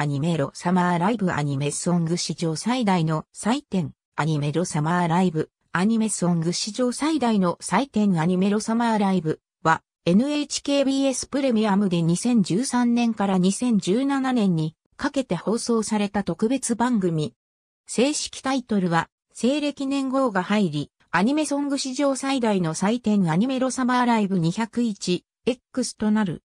アニメロサマーライブアニメソング史上最大の祭典アニメロサマーライブアニメソング史上最大の祭典アニメロサマーライブは NHKBS プレミアムで2013年から2017年にかけて放送された特別番組。正式タイトルは西暦年号が入り、アニメソング史上最大の祭典アニメロサマーライブ 201X となる。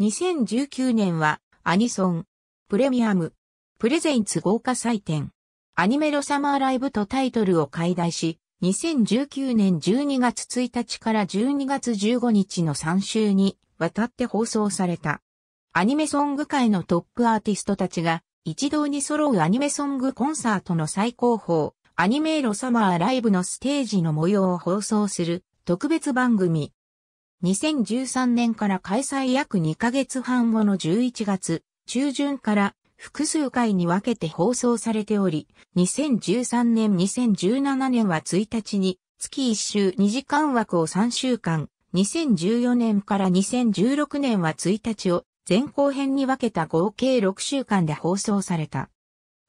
2019年はアニソン、プレミアム、プレゼンツ豪華祭典、アニメロサマーライブとタイトルを解題し、2019年12月1日から12月15日の3週にわたって放送された。アニメソング界のトップアーティストたちが一堂に揃うアニメソングコンサートの最高峰、アニメロサマーライブのステージの模様を放送する特別番組。2013年から開催約2ヶ月半後の11月、中旬から複数回に分けて放送されており、2013年2017年は1日に月1週2時間枠を3週間、2014年から2016年は1日を前後編に分けた合計6週間で放送された。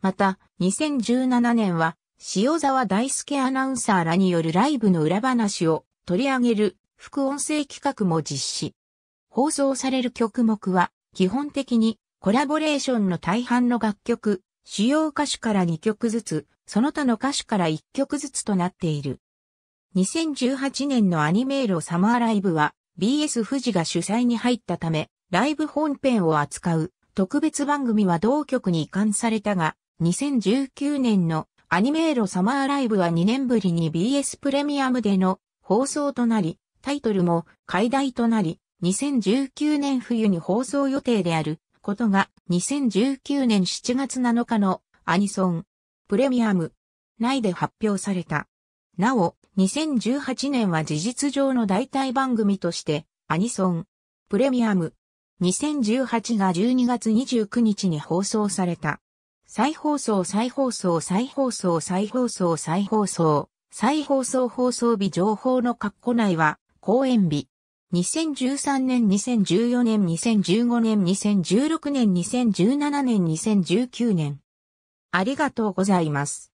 また、2017年は塩沢大輔アナウンサーらによるライブの裏話を取り上げる副音声企画も実施。放送される曲目は基本的にコラボレーションの大半の楽曲、主要歌手から2曲ずつ、その他の歌手から1曲ずつとなっている。2018年のアニメーロサマーライブは BS 富士が主催に入ったため、ライブ本編を扱う特別番組は同局に移管されたが、2019年のアニメーロサマーライブは2年ぶりに BS プレミアムでの放送となり、タイトルも解題となり、2019年冬に放送予定であることが2019年7月7日のアニソンプレミアム内で発表された。なお、2018年は事実上の代替番組としてアニソンプレミアム2018が12月29日に放送された。再放送再放送再放送再放送再放送再放送放送日情報の括弧内は公演日2013年、2014年、2015年、2016年、2017年、2019年。ありがとうございます。